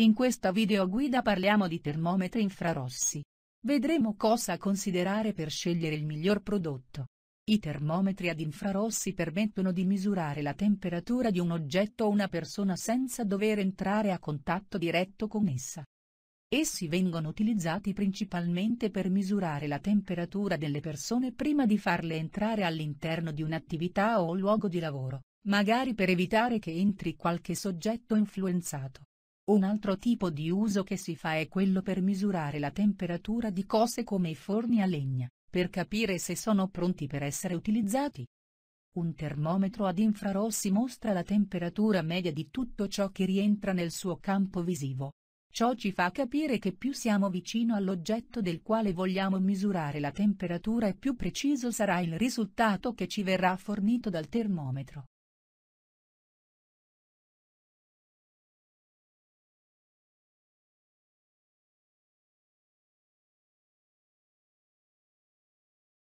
In questa videoguida parliamo di termometri infrarossi. Vedremo cosa considerare per scegliere il miglior prodotto. I termometri ad infrarossi permettono di misurare la temperatura di un oggetto o una persona senza dover entrare a contatto diretto con essa. Essi vengono utilizzati principalmente per misurare la temperatura delle persone prima di farle entrare all'interno di un'attività o luogo di lavoro, magari per evitare che entri qualche soggetto influenzato. Un altro tipo di uso che si fa è quello per misurare la temperatura di cose come i forni a legna, per capire se sono pronti per essere utilizzati. Un termometro ad infrarossi mostra la temperatura media di tutto ciò che rientra nel suo campo visivo. Ciò ci fa capire che più siamo vicino all'oggetto del quale vogliamo misurare la temperatura e più preciso sarà il risultato che ci verrà fornito dal termometro.